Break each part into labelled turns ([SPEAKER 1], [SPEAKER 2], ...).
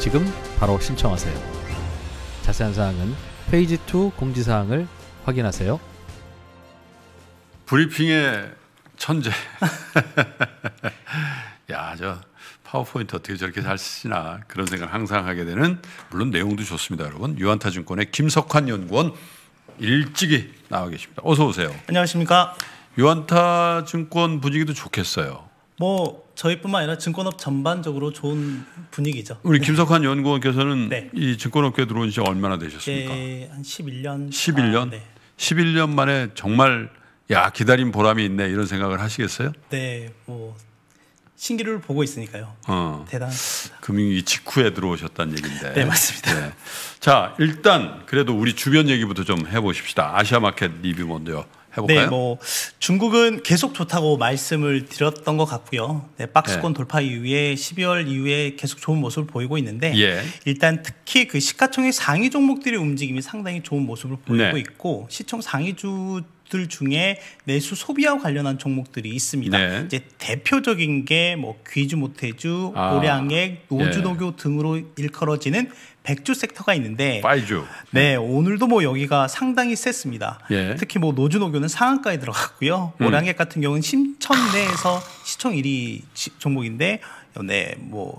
[SPEAKER 1] 지금 바로 신청하세요. 자세한 사항은 페이지 2 공지사항을 확인하세요.
[SPEAKER 2] 브리핑의 천재. 야, 저 파워포인트 어떻게 저렇게 잘 쓰시나 그런 생각을 항상 하게 되는 물론 내용도 좋습니다, 여러분. 유한타증권의 김석환 연구원 일찍이 나와 계십니다. 어서 오세요. 안녕하십니까? 유한타증권 분위기도 좋겠어요.
[SPEAKER 1] 뭐 저희뿐만 아니라 증권업 전반적으로 좋은 분위기죠. 우리
[SPEAKER 2] 네. 김석환 연구원께서는 네. 이 증권업계 들어온 지 얼마나 되셨습니까?
[SPEAKER 1] 네, 한 11년. 11년? 아, 네.
[SPEAKER 2] 11년 만에 정말 야 기다린 보람이 있네 이런 생각을 하시겠어요?
[SPEAKER 1] 네, 뭐신기를 보고 있으니까요.
[SPEAKER 2] 어. 대단 금융위 직후에 들어오셨다는 얘기데 네, 맞습니다. 네. 자, 일단 그래도 우리 주변 얘기부터 좀 해보십시다.
[SPEAKER 1] 아시아마켓
[SPEAKER 2] 리뷰 먼저요. 해볼까요? 네, 뭐
[SPEAKER 1] 중국은 계속 좋다고 말씀을 드렸던 것 같고요. 네, 박스권 네. 돌파 이후에 12월 이후에 계속 좋은 모습을 보이고 있는데 예. 일단 특히 그 시가총액 상위 종목들의 움직임이 상당히 좋은 모습을 보이고 네. 있고 시총 상위주 들 중에 내수 소비와 관련한 종목들이 있습니다. 네. 이제 대표적인 게 뭐 귀주 모태주, 아, 오량액, 노주노교 네. 예. 등으로 일컬어지는 백주 섹터가 있는데 5주. 네, 오늘도 뭐 여기가 상당히 셌습니다. 예. 특히 뭐 노주노교는 상한가에 들어갔고요. 음. 오량액 같은 경우는 심천 내에서 시청 1위 종목인데 네, 뭐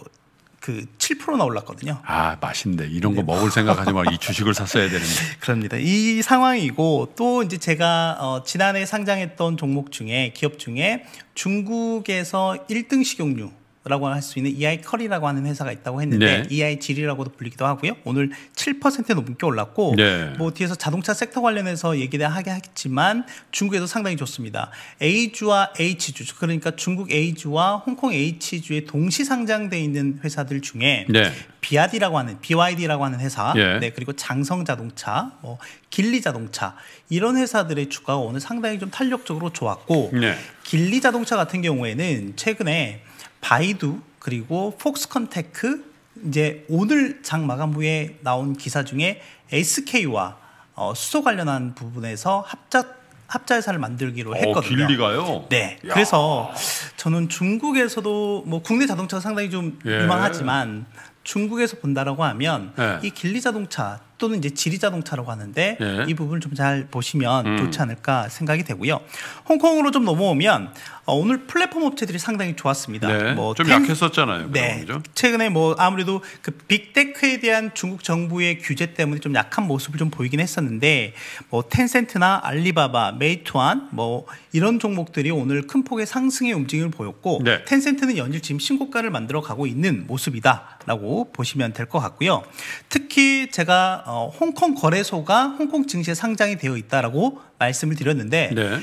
[SPEAKER 1] 그 7%나 올랐거든요.
[SPEAKER 2] 아, 맛있네. 이런 네. 거 먹을 생각하지 말고 이 주식을 샀어야 되는데.
[SPEAKER 1] 그럽니다. 이 상황이고 또 이제 제가 어, 지난해 상장했던 종목 중에 기업 중에 중국에서 1등 식용유 라고 할 수 있는 EI 커리라고 하는 회사가 있다고 했는데 네. EI 질이라고도 불리기도 하고요. 오늘 7% 넘게 올랐고 네. 뭐 뒤에서 자동차 섹터 관련해서 얘기를 하게 했지만 중국에도 상당히 좋습니다. A주와 H주 그러니까 중국 A주와 홍콩 H주에 동시 상장돼 있는 회사들 중에 네. BRD라고 하는 BYD라고 하는 회사, 예. 네 그리고 장성 자동차, 뭐 길리 자동차 이런 회사들의 주가가 오늘 상당히 좀 탄력적으로 좋았고 네. 길리 자동차 같은 경우에는 최근에 바이두 그리고 폭스컨테크 이제 오늘 장 마감 후에 나온 기사 중에 SK와 어, 수소 관련한 부분에서 합작 합자회사를 만들기로 어, 했거든요. 어, 빌리가요? 네. 야. 그래서 저는 중국에서도 뭐 국내 자동차가 상당히 좀 예. 유망하지만 중국에서 본다라고 하면 예. 이 길리 자동차 또는 이제 지리자동차라고 하는데 예. 이 부분을 좀 잘 보시면 음. 좋지 않을까 생각이 되고요. 홍콩으로 좀 넘어오면 어, 오늘 플랫폼 업체들이 상당히 좋았습니다. 네. 뭐좀 약했었잖아요. 네. 최근에 뭐 아무래도 그 빅테크에 대한 중국 정부의 규제 때문에 좀 약한 모습을 좀 보이긴 했었는데 뭐 텐센트나 알리바바, 메이투안 뭐 이런 종목들이 오늘 큰 폭의 상승의 움직임을 보였고 네. 텐센트는 연일 지금 신고가를 만들어 가고 있는 모습이다라고 보시면 될 것 같고요. 특히 제가 어, 어, 홍콩 거래소가 홍콩 증시에 상장이 되어 있다라고 말씀을 드렸는데 네.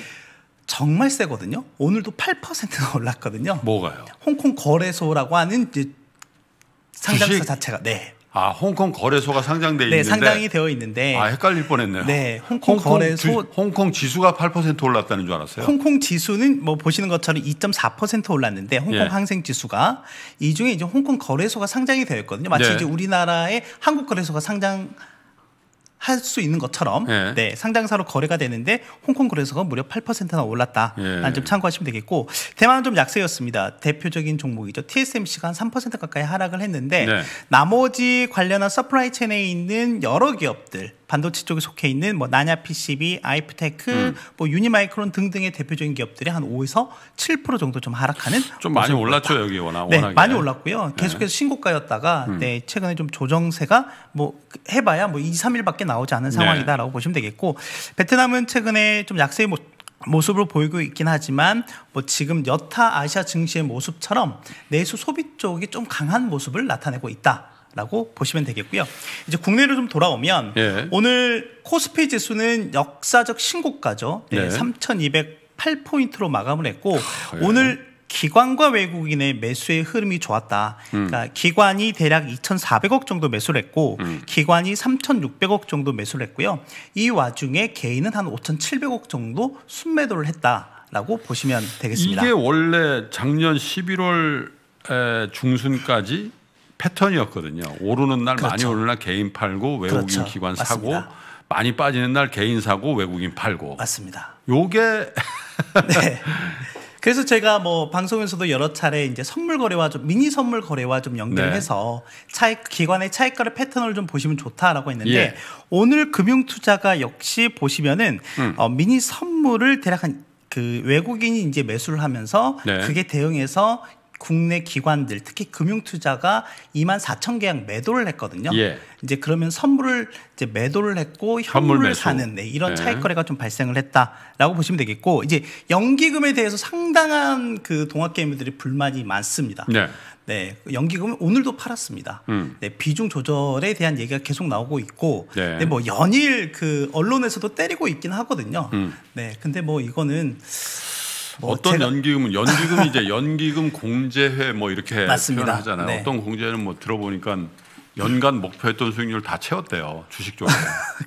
[SPEAKER 1] 정말 세거든요. 오늘도 8%가 올랐거든요. 뭐가요? 홍콩 거래소라고 하는 상장사 주식? 자체가 네.
[SPEAKER 2] 아 홍콩 거래소가 상장돼 네, 있는데 상장이 되어 있는데 아 헷갈릴 뻔했네요. 네, 홍콩, 홍콩 거래소 주, 홍콩 지수가 8% 올랐다는 줄 알았어요. 홍콩
[SPEAKER 1] 지수는 뭐 보시는 것처럼 2.4% 올랐는데 홍콩 예. 항생 지수가 이 중에 이제 홍콩 거래소가 상장이 되어 있거든요. 마치 네. 이제 우리나라의 한국 거래소가 상장 할수 있는 것처럼 예. 네, 상장사로 거래가 되는데 홍콩 거래소가 무려 8%나 올랐다라는 점 참고하시면 되겠고 대만은 좀 약세였습니다. 대표적인 종목이죠. TSMC가 한 3% 가까이 하락을 했는데 네. 나머지 관련한 서프라이 체인에 있는 여러 기업들 반도체 쪽에 속해 있는 뭐 나냐 PCB, 아이프테크, 음. 뭐 유니마이크론 등등의 대표적인 기업들이 한 5에서 7% 정도 좀 하락하는 좀 많이 올랐죠 같다. 여기 워낙 네, 워낙 많이 올랐고요. 네. 계속해서 네. 신고가였다가 음. 네, 최근에 좀 조정세가 뭐 해봐야 뭐 2, 3일밖에 나오지 않은 네. 상황이다라고 네. 보시면 되겠고 베트남은 최근에 좀 약세의 모 모습으로 보이고 있긴 하지만 뭐 지금 여타 아시아 증시의 모습처럼 내수 소비 쪽이 좀 강한 모습을 나타내고 있다. 라고 보시면 되겠고요. 이제 국내로 좀 돌아오면 예. 오늘 코스피 지수는 역사적 신고가죠. 네. 3,208포인트로 마감을 했고 아, 예. 오늘 기관과 외국인의 매수의 흐름이 좋았다. 음. 그러니까 기관이 대략 2,400억 정도 매수를 했고 음. 기관이 3,600억 정도 매수를 했고요. 이 와중에 개인은 한 5,700억 정도 순매도를 했다라고 보시면 되겠습니다. 이게
[SPEAKER 2] 원래 작년 11월 중순까지 패턴이었거든요. 오르는 날 그렇죠. 많이 오르는 날 개인 팔고 외국인 그렇죠. 기관 사고 맞습니다. 많이 빠지는 날 개인 사고 외국인
[SPEAKER 1] 팔고 맞습니다. 요게 네. 그래서 제가 뭐 방송에서도 여러 차례 이제 선물 거래와 좀 미니 선물 거래와 좀 연결해서 네. 차익 기관의 차익 거래 패턴을 좀 보시면 좋다라고 했는데 예. 오늘 금융 투자가 역시 보시면은 음. 어, 미니 선물을 대략 한그 외국인이 이제 매수를 하면서 네. 그게 대응해서 국내 기관들 특히 금융투자가 2만 4천 개약 매도를 했거든요. 예. 이제 그러면 선물을 이제 매도를 했고 현물을 사는 네, 이런 네. 차익 거래가 좀 발생을 했다라고 보시면 되겠고 이제 연기금에 대해서 상당한 그 동학 개미들이 불만이 많습니다. 네. 네, 연기금은 오늘도 팔았습니다. 음. 네, 비중 조절에 대한 얘기가 계속 나오고 있고, 네. 네. 뭐 연일 그 언론에서도 때리고 있긴 하거든요. 음. 네, 근데 뭐 이거는 뭐 어떤
[SPEAKER 2] 연기금은 연기금이 제 연기금 공제회 뭐 이렇게 맞습니다. 표현하잖아요. 네. 어떤 공제는 회뭐 들어보니까 연간 목표했던 수익률 다 채웠대요 주식 쪽에.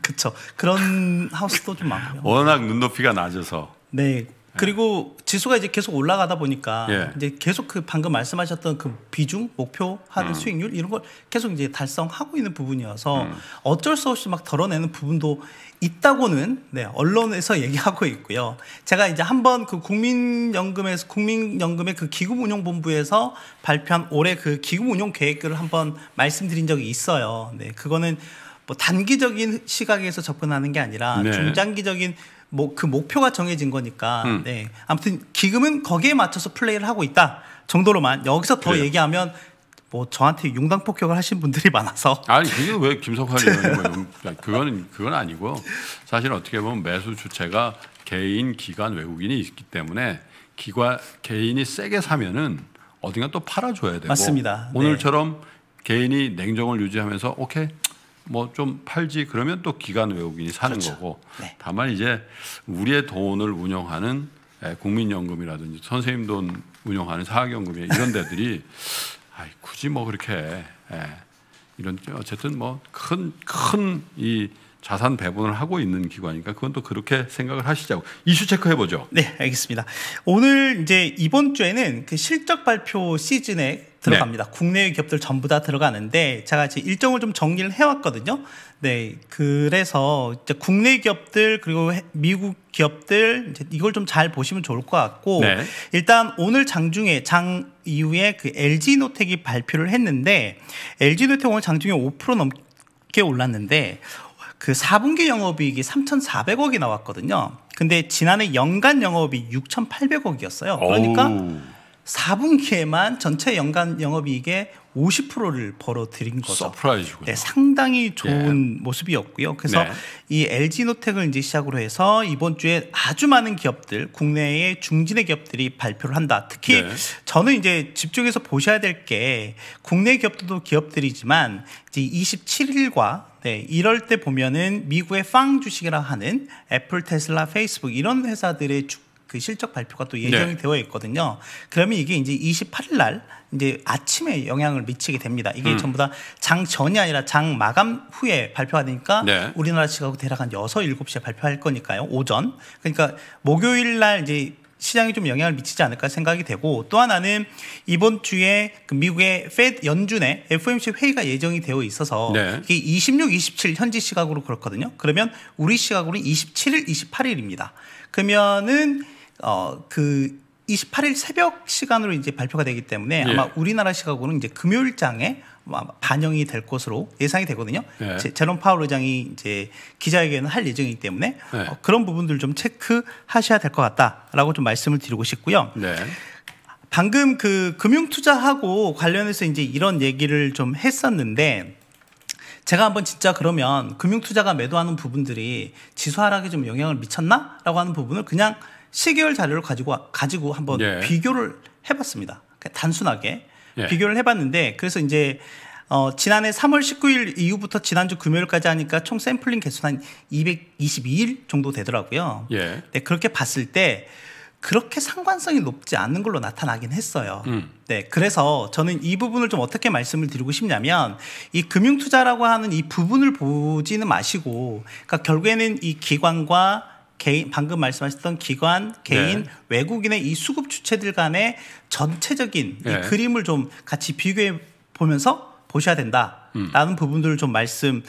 [SPEAKER 2] 그렇죠.
[SPEAKER 1] 그런 하우스도 좀 많고요.
[SPEAKER 2] 워낙 눈높이가 낮아서.
[SPEAKER 1] 네, 그리고 지수가 이제 계속 올라가다 보니까 예. 이제 계속 그 방금 말씀하셨던 그 비중 목표하는 음. 수익률 이런 걸 계속 이제 달성하고 있는 부분이어서 음. 어쩔 수 없이 막 덜어내는 부분도 있다고는 네, 언론에서 얘기하고 있고요. 제가 이제 한 번 그 국민연금에서 국민연금의 그 기금운용본부에서 발표한 올해 그 기금운용 계획을 한번 말씀드린 적이 있어요. 네, 그거는 뭐 단기적인 시각에서 접근하는 게 아니라 네. 중장기적인 뭐그 목표가 정해진 거니까 음. 네. 아무튼 기금은 거기에 맞춰서 플레이를 하고 있다 정도로만 여기서 더 그래요. 얘기하면 뭐 저한테 용당 폭격을 하신 분들이 많아서
[SPEAKER 2] 아니 그게 왜 김석환 의원이고 뭐 그건 그건 아니고 사실 어떻게 보면 매수 주체가 개인 기관 외국인이 있기 때문에 기관 개인이 세게 사면은 어딘가 또 팔아줘야 되고 맞습니다. 네. 오늘처럼 네. 개인이 냉정을 유지하면서 오케이 뭐좀 팔지 그러면 또 기간 외국인이 사는 그렇죠. 거고 네. 다만 이제 우리의 돈을 운영하는 국민연금이라든지 선생님 돈 운영하는 사학연금이 이런 데들이 아이, 굳이 뭐 그렇게 예, 이런 어쨌든 뭐 큰 큰 이 자산 배분을 하고 있는 기관이니까 그건 또 그렇게
[SPEAKER 1] 생각을 하시자고 이슈 체크해 보죠. 네, 알겠습니다. 오늘 이제 이번 주에는 그 실적 발표 시즌에 들어갑니다. 네. 국내외 기업들 전부 다 들어가는데 제가 지금 일정을 좀 정리를 해왔거든요. 네, 그래서 이제 국내 기업들 그리고 미국 기업들 이걸 좀 잘 보시면 좋을 것 같고 네. 일단 오늘 장중에 장 이후에 그 LG 노텍이 발표를 했는데 LG 노텍 오늘 장중에 5% 넘게 올랐는데 그 4분기 영업이익이 3,400억이 나왔거든요. 근데 지난해 연간 영업이 6,800억이었어요. 그러니까. 오. 4분기에만 전체 연간 영업이익의 50%를 벌어들인 거죠. 서프라이즈군요. 네, 상당히 예. 좋은 예. 모습이었고요. 그래서 네. 이 LG노텍을 이제 시작으로 해서 이번 주에 아주 많은 기업들, 국내의 중진의 기업들이 발표를 한다. 특히 네. 저는 이제 집중해서 보셔야 될 게 국내 기업들도 기업들이지만 이제 27일과 네, 이럴 때 보면은 미국의 팡 주식이라 하는 애플, 테슬라, 페이스북 이런 회사들의 주, 그 실적 발표가 또 네. 예정이 네. 되어 있거든요. 그러면 이게 이제 28일 날 이제 아침에 영향을 미치게 됩니다. 이게 음. 전부 다 장 전이 아니라 장 마감 후에 발표가 되니까 네. 우리나라 시각으로 대략 한 6, 7시에 발표할 거니까요. 오전. 그러니까 목요일 날 이제 시장에 좀 영향을 미치지 않을까 생각이 되고 또 하나는 이번 주에 그 미국의 페드 연준의 FOMC 회의가 예정이 되어 있어서 네. 이게 26, 27 현지 시각으로 그렇거든요. 그러면 우리 시각으로는 27일, 28일입니다. 그러면은 어, 그 28일 새벽 시간으로 이제 발표가 되기 때문에 예. 아마 우리나라 시각으로는 이제 금요일장에 뭐 반영이 될 것으로 예상이 되거든요. 예. 제롬 파월 의장이 이제 기자회견을 할 예정이기 때문에 예. 어, 그런 부분들 좀 체크하셔야 될 것 같다라고 좀 말씀을 드리고 싶고요. 네. 방금 그 금융 투자하고 관련해서 이제 이런 얘기를 좀 했었는데 제가 한번 진짜 그러면 금융 투자가 매도하는 부분들이 지수 하락에 좀 영향을 미쳤나라고 하는 부분을 그냥 시계열 자료를 가지고 가지고 한번 예. 비교를 해봤습니다. 그러니까 단순하게 예. 비교를 해봤는데 그래서 이제 어, 지난해 3월 19일 이후부터 지난주 금요일까지 하니까 총 샘플링 개수는 한 222일 정도 되더라고요. 예. 네, 그렇게 봤을 때 그렇게 상관성이 높지 않는 걸로 나타나긴 했어요. 음. 네, 그래서 저는 이 부분을 좀 어떻게 말씀을 드리고 싶냐면 이 금융 투자라고 하는 이 부분을 보지는 마시고, 그러니까 결국에는 이 기관과 개인 방금 말씀하셨던 기관, 개인, 네. 외국인의 이 수급 주체들 간의 전체적인 네. 이 그림을 좀 같이 비교해 보면서 보셔야 된다라는 음. 부분들을 좀 말씀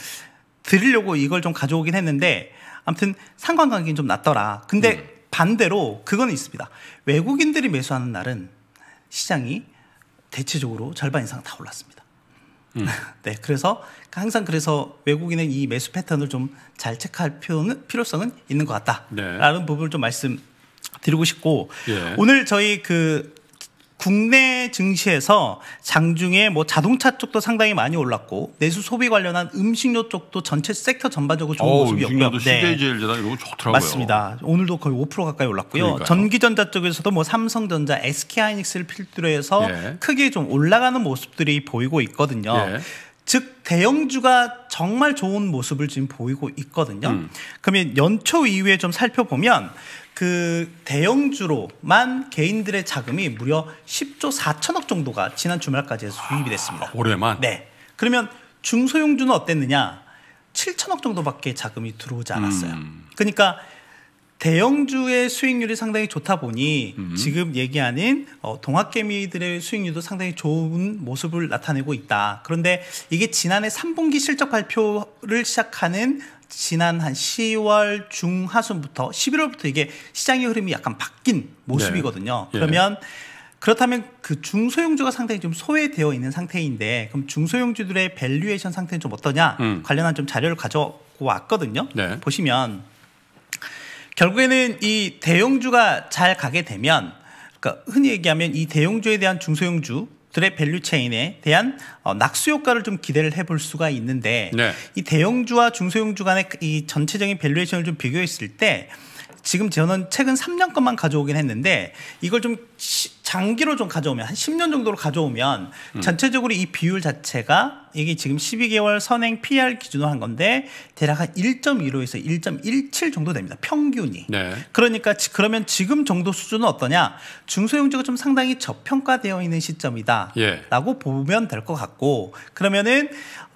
[SPEAKER 1] 드리려고 이걸 좀 가져오긴 했는데 아무튼 상관관계는 좀낫더라 근데 음. 반대로 그건 있습니다. 외국인들이 매수하는 날은 시장이 대체적으로 절반 이상 다 올랐습니다. 음. 네, 그래서 항상 그래서 외국인의 이 매수 패턴을 좀 잘 체크할 필요는 필요성은 있는 것 같다라는 네. 부분을 좀 말씀드리고 싶고 예. 오늘 저희 그 국내 증시에서 장중에 뭐 자동차 쪽도 상당히 많이 올랐고 내수 소비 관련한 음식료 쪽도 전체 섹터 전반적으로 좋은 오, 모습이었고요. 음식료도 CJ제일제당
[SPEAKER 2] 이런 거 좋더라고요. 맞습니다.
[SPEAKER 1] 오늘도 거의 5% 가까이 올랐고요. 그러니까요. 전기전자 쪽에서도 뭐 삼성전자, SK하이닉스를 필두로 해서 예. 크게 좀 올라가는 모습들이 보이고 있거든요. 예. 즉 대형주가 정말 좋은 모습을 지금 보이고 있거든요. 음. 그러면 연초 이후에 좀 살펴보면 그 대형주로만 개인들의 자금이 무려 10조 4천억 정도가 지난 주말까지 수입이 아, 됐습니다. 아, 올해만? 네. 그러면 중소형주는 어땠느냐? 7천억 정도밖에 자금이 들어오지 음. 않았어요. 음. 그러니까 대형주의 수익률이 상당히 좋다 보니 음. 지금 얘기하는 어, 동학개미들의 수익률도 상당히 좋은 모습을 나타내고 있다. 그런데 이게 지난해 3분기 실적 발표를 시작하는 지난 한 10월 중하순부터 11월부터 이게 시장의 흐름이 약간 바뀐 모습이거든요. 네. 예. 그러면 그렇다면 그 중소형주가 상당히 좀 소외되어 있는 상태인데 그럼 중소형주들의 밸류에이션 상태는 좀 어떠냐 음. 관련한 좀 자료를 가져고 왔거든요. 네. 보시면 결국에는 이 대형주가 잘 가게 되면 그러니까 흔히 얘기하면 이 대형주에 대한 중소형주 들의 밸류 체인에 대한 어, 낙수 효과를 좀 기대를 해볼 수가 있는데 네. 이 대형주와 중소형주 간의 이 전체적인 밸류에이션을 좀 비교했을 때 지금 저는 최근 3년 것만 가져오긴 했는데 이걸 좀 장기로 좀 가져오면 한 10년 정도로 가져오면 음. 전체적으로 이 비율 자체가 이게 지금 12개월 선행 PR 기준으로 한 건데 대략 한 1.15에서 1.17 정도 됩니다. 평균이. 네. 그러니까 지, 그러면 지금 정도 수준은 어떠냐? 중소형주가 좀 상당히 저평가되어 있는 시점이다라고 예. 보면 될 것 같고 그러면은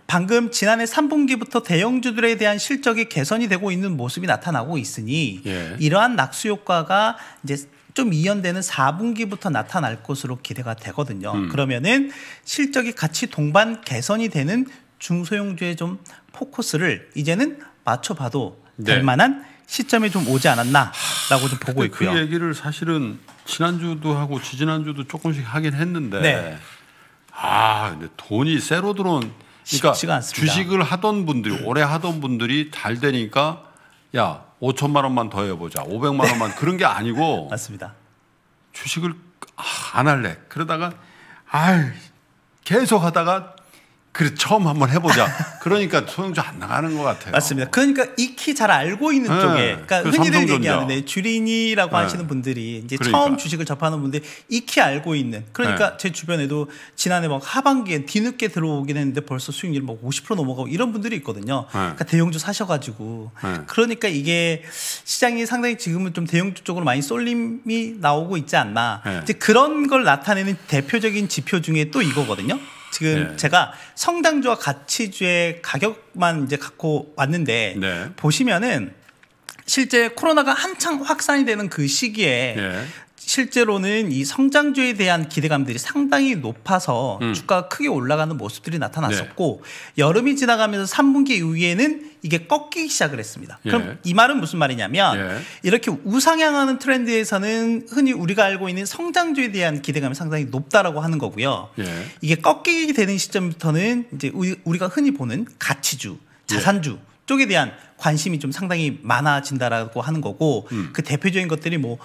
[SPEAKER 1] 방금 지난해 3분기부터 대형주들에 대한 실적이 개선이 되고 있는 모습이 나타나고 있으니 예. 이러한 낙수 효과가 이제 좀 이연되는 4분기부터 나타날 것으로 기대가 되거든요. 음. 그러면은 실적이 같이 동반 개선이 되는 중소형주에 좀 포커스를 이제는 맞춰봐도 네. 될 만한 시점이좀 오지 않았나라고 좀 보고 그 있고요. 그
[SPEAKER 2] 얘기를 사실은 지난주도 하고 지지난주도 조금씩 하긴 했는데 네. 아 근데 돈이 새로 들어온 그러니까 주식을 하던 분들이 음. 오래 하던 분들이 잘 되니까 야 5천만 원만 더 해보자 500만 원만 그런 게 아니고 맞습니다. 주식을 아, 안 할래 그러다가 아유 계속 하다가 그래 처음 한번 해보자. 그러니까 손흥주안 나가는 것 같아요. 맞습니다. 그러니까 익히 잘 알고 있는 네. 쪽에, 그 그러니까 그 흔히들 얘기하는데 네,
[SPEAKER 1] 주린이라고 네. 하시는 분들이 이제 그러니까. 처음 주식을 접하는 분들 익히 알고 있는. 그러니까 네. 제 주변에도 지난해 막 하반기에 뒤늦게 들어오긴 했는데 벌써 수익률 막50% 넘어가고 이런 분들이 있거든요. 네. 그러니까 대형주 사셔가지고 네. 그러니까 이게 시장이 상당히 지금은 좀 대형주 쪽으로 많이 쏠림이 나오고 있지 않나. 이제 그런 걸 나타내는 대표적인 지표 중에 또 이거거든요. 지금 네. 제가 성당주와 가치주의 가격만 이제 갖고 왔는데 네. 보시면은 실제 코로나가 한창 확산이 되는 그 시기에 예. 실제로는 이 성장주에 대한 기대감들이 상당히 높아서 음. 주가가 크게 올라가는 모습들이 나타났었고 네. 여름이 지나가면서 3분기 이후에는 이게 꺾이기 시작을 했습니다. 예. 그럼 이 말은 무슨 말이냐면 예. 이렇게 우상향하는 트렌드에서는 흔히 우리가 알고 있는 성장주에 대한 기대감이 상당히 높다라고 하는 거고요. 예. 이게 꺾이게 되는 시점부터는 이제 우리가 흔히 보는 가치주, 예. 자산주 쪽에 대한 관심이 좀 상당히 많아진다라고 하는 거고 음. 그 대표적인 것들이 뭐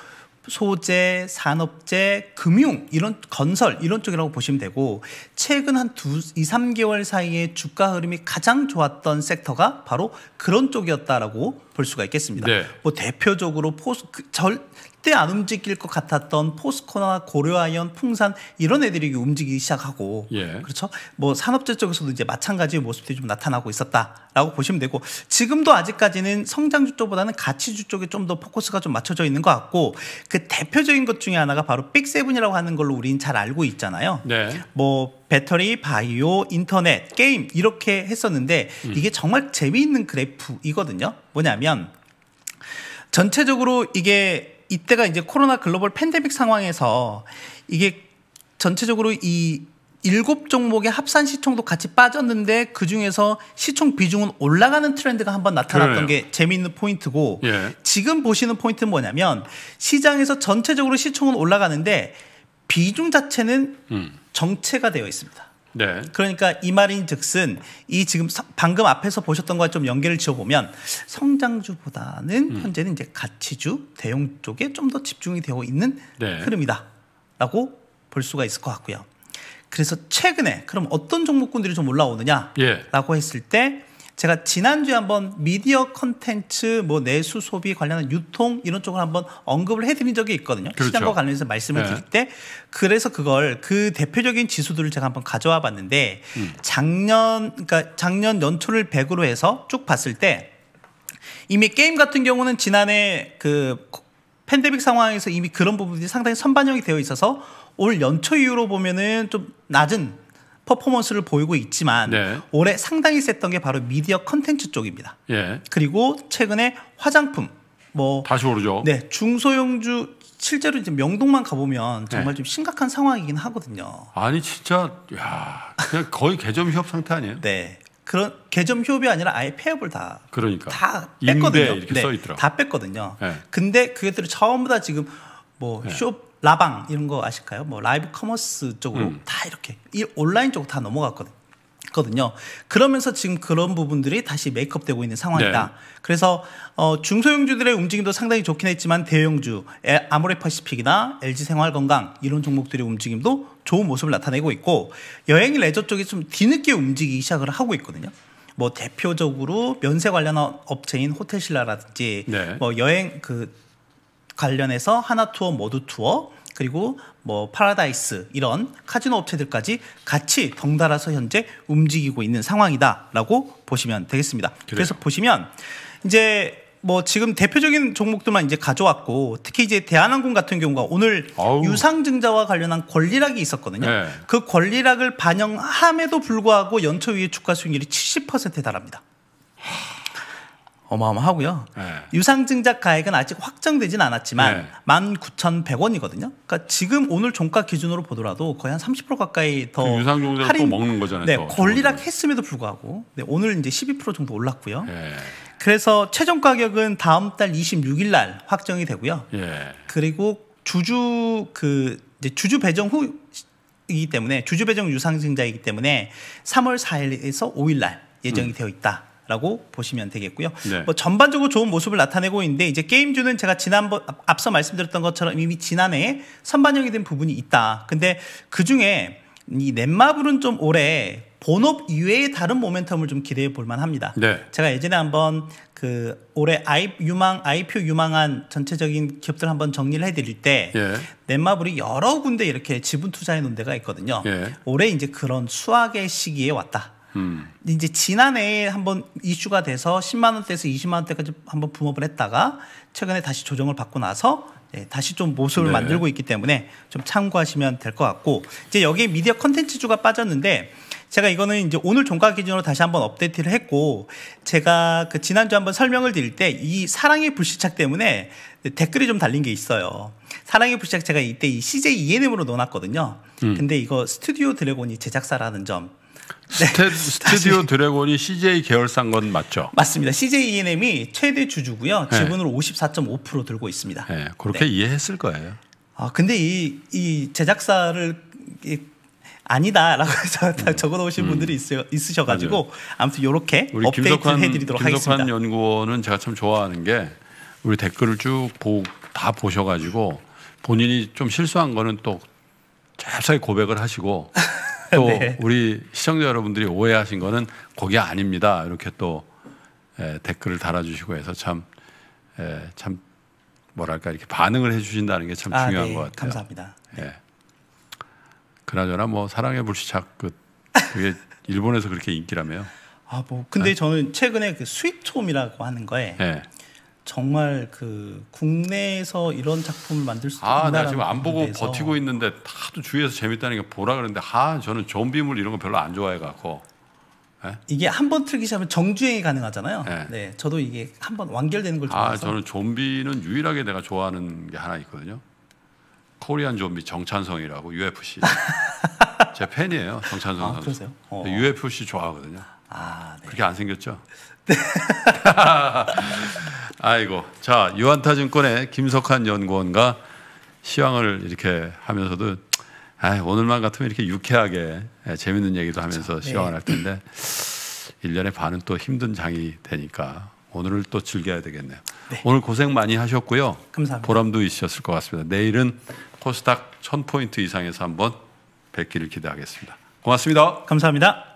[SPEAKER 1] 소재, 산업재, 금융, 이런 건설, 이런 쪽이라고 보시면 되고, 최근 한 두, 2, 3개월 사이에 주가 흐름이 가장 좋았던 섹터가 바로 그런 쪽이었다라고 볼 수가 있겠습니다. 네. 뭐 대표적으로 포스, 그, 절대 안 움직일 것 같았던 포스코나 고려아연, 풍산 이런 애들이 움직이기 시작하고, 예. 그렇죠? 뭐 산업재 쪽에서도 이제 마찬가지의 모습들이 좀 나타나고 있었다라고 보시면 되고, 지금도 아직까지는 성장주 쪽보다는 가치주 쪽에 좀 더 포커스가 좀 맞춰져 있는 것 같고, 그 대표적인 것 중에 하나가 바로 빅세븐이라고 하는 걸로 우리는 잘 알고 있잖아요. 네. 뭐 배터리, 바이오, 인터넷, 게임 이렇게 했었는데 음. 이게 정말 재미있는 그래프이거든요. 뭐냐면 전체적으로 이게 이때가 이제 코로나 글로벌 팬데믹 상황에서 이게 전체적으로 이 일곱 종목의 합산 시총도 같이 빠졌는데 그 중에서 시총 비중은 올라가는 트렌드가 한번 나타났던 그래요. 게 재미있는 포인트고 예. 지금 보시는 포인트는 뭐냐면 시장에서 전체적으로 시총은 올라가는데 비중 자체는 음. 정체가 되어 있습니다. 네. 그러니까 이 말인 즉슨 이 지금 방금 앞에서 보셨던 것과 좀 연계를 지어보면 성장주보다는 음. 현재는 이제 가치주 대형 쪽에 좀 더 집중이 되어 있는 네. 흐름이다라고 볼 수가 있을 것 같고요. 그래서 최근에 그럼 어떤 종목군들이 좀 올라오느냐라고 예. 했을 때 제가 지난주에 한번 미디어 컨텐츠 뭐 내수 소비 관련한 유통 이런 쪽을 한번 언급을 해드린 적이 있거든요. 그렇죠. 시장과 관련해서 말씀을 네. 드릴 때 그래서 그걸 그 대표적인 지수들을 제가 한번 가져와 봤는데 음. 작년 그니까 작년 연초를 100으로 해서 쭉 봤을 때 이미 게임 같은 경우는 지난해 그 팬데믹 상황에서 이미 그런 부분들이 상당히 선반영이 되어 있어서 올 연초 이후로 보면은 좀 낮은 퍼포먼스를 보이고 있지만 네. 올해 상당히 셌던 게 바로 미디어 컨텐츠 쪽입니다. 예. 그리고 최근에 화장품 뭐 다시 오르죠. 네, 중소형주 실제로 이제 명동만 가보면 네. 정말 네. 좀 심각한 상황이긴 하거든요.
[SPEAKER 2] 아니 진짜 야 그냥 거의 개점 휴업 상태 아니에요?
[SPEAKER 1] 네. 그런 개점 휴업이 아니라 아예 폐업을 다 그러니까 다 뺐거든요. 이렇게 네, 써 있더라. 다 뺐거든요. 네. 근데 그것들을 음부터 지금 뭐 네. 쇼 라방 이런 거 아실까요? 뭐 라이브 커머스 쪽으로 음. 다 이렇게 이 온라인 쪽으로 다 넘어갔거든요. 그러면서 지금 그런 부분들이 다시 메이크업되고 있는 상황이다. 네. 그래서 어, 중소형주들의 움직임도 상당히 좋긴 했지만 대형주 아모레퍼시픽이나 LG생활건강 이런 종목들의 움직임도 좋은 모습을 나타내고 있고 여행 레저 쪽이 좀 뒤늦게 움직이기 시작을 하고 있거든요. 뭐 대표적으로 면세 관련 업체인 호텔신라라든지 네. 뭐 여행 그 관련해서 하나투어, 모두투어, 그리고 뭐 파라다이스 이런 카지노 업체들까지 같이 덩달아서 현재 움직이고 있는 상황이다라고 보시면 되겠습니다. 그래요. 그래서 보시면 이제 뭐 지금 대표적인 종목들만 이제 가져왔고 특히 이제 대한항공 같은 경우가 오늘 아우. 유상증자와 관련한 권리락이 있었거든요. 네. 그 권리락을 반영함에도 불구하고 연초 위에 주가 수익률이 70%에 달합니다. 하. 어마어마하고요. 네. 유상증자 가액은 아직 확정되진 않았지만 네. 19,100원이거든요. 그러니까 지금 오늘 종가 기준으로 보더라도 거의 한30% 가까이 더그 유상증자 할인... 또 먹는 거잖아요. 네, 권리락 했음에도 불구하고 네, 오늘 이제 12% 정도 올랐고요. 네. 그래서 최종 가격은 다음 달 26일 날 확정이 되고요. 예. 그리고 주주 그 주주 배정 후 이기 때문에 주주 배정 유상증자이기 때문에 3월 4일에서 5일 날 예정이 음. 되어 있다. 라고 보시면 되겠고요. 네. 뭐 전반적으로 좋은 모습을 나타내고 있는데 이제 게임주는 제가 지난번 앞서 말씀드렸던 것처럼 이미 지난해에 선반영이 된 부분이 있다. 근데 그 중에 이 넷마블은 좀 올해 본업 이외의 다른 모멘텀을 좀 기대해 볼만 합니다. 네. 제가 예전에 한번 그 올해 아이 유망 IPO 유망한 전체적인 기업들 한번 정리를 해드릴 때 예. 넷마블이 여러 군데 이렇게 지분 투자해 놓은 데가 있거든요. 예. 올해 이제 그런 수학의 시기에 왔다. 음. 이제 지난해에 한번 이슈가 돼서 10만 원대에서 20만 원대까지 한번 붐업을 했다가 최근에 다시 조정을 받고 나서 네, 다시 좀 모습을 네. 만들고 있기 때문에 좀 참고하시면 될 것 같고 이제 여기에 미디어 컨텐츠주가 빠졌는데 제가 이거는 이제 오늘 종가 기준으로 다시 한번 업데이트를 했고 제가 그 지난주 한번 설명을 드릴 때 이 사랑의 불시착 때문에 댓글이 좀 달린 게 있어요. 사랑의 불시착 제가 이때 이 CJ ENM으로 넣어놨거든요. 음. 근데 이거 스튜디오 드래곤이 제작사라는 점 네. 스테,
[SPEAKER 2] 스튜디오 드래곤이 CJ 계열사인 건 맞죠?
[SPEAKER 1] 맞습니다. CJ E&M이 최대 주주고요. 네. 지분으로 54.5% 들고 있습니다. 네, 그렇게 네. 이해했을 거예요. 아 근데 이, 이 제작사를 이, 아니다라고 해서 음. 적어놓으신 음. 분들이 있어, 있으셔가지고 맞아요. 아무튼 이렇게 업데이트 김석환, 해드리도록 김석환 하겠습니다. 김석환
[SPEAKER 2] 연구원은 제가 참 좋아하는 게 우리 댓글을 쭉 다 보셔가지고 본인이 좀 실수한 거는 또 잽싸게 고백을 하시고 또 네. 우리 시청자 여러분들이 오해하신 거는 그게 아닙니다. 이렇게 또 에, 댓글을 달아주시고 해서 참, 참 뭐랄까 이렇게 반응을 해주신다는 게참 아, 중요한 네. 것 같아요. 감사합니다. 예. 그나저나 뭐 사랑의 불시착 그 그게 일본에서 그렇게 인기라며요.
[SPEAKER 1] 아뭐 근데 네? 저는 최근에 그스트홈이라고 하는 거에 네. 정말 그 국내에서 이런 작품을 만들 수도 아, 있나 지금 안 보고 대해서. 버티고
[SPEAKER 2] 있는데 다도 주위에서 재밌다는 게 보라 그러는데 아 저는 좀비물 이런 거 별로 안 좋아해 갖고 예?
[SPEAKER 1] 이게 한 번 틀기 시작하면 정주행이 가능하잖아요. 네. 네 저도 이게 한 번 완결되는 걸 아, 좋아해서 아, 저는
[SPEAKER 2] 좀비는 유일하게 내가 좋아하는 게 하나 있거든요. 코리안 좀비 정찬성이라고 UFC. 제 팬이에요 정찬성 아, 선수. 그러세요? 어. UFC 좋아하거든요. 아, 네. 그렇게 안 생겼죠? 네. 아이고. 자, 유한타증권의 김석환 연구원과 시황을 이렇게 하면서도 아, 오늘만 같으면 이렇게 유쾌하게 예, 재밌는 얘기도 하면서 그렇죠. 시황을 네. 할 텐데 1년의 반은 또 힘든 장이 되니까 오늘을 또 즐겨야 되겠네요. 네. 오늘 고생 많이 하셨고요. 감사합니다. 보람도 있으셨을 것 같습니다. 내일은 코스닥 1000포인트 이상에서 한번
[SPEAKER 1] 뵙기를 기대하겠습니다. 고맙습니다. 감사합니다.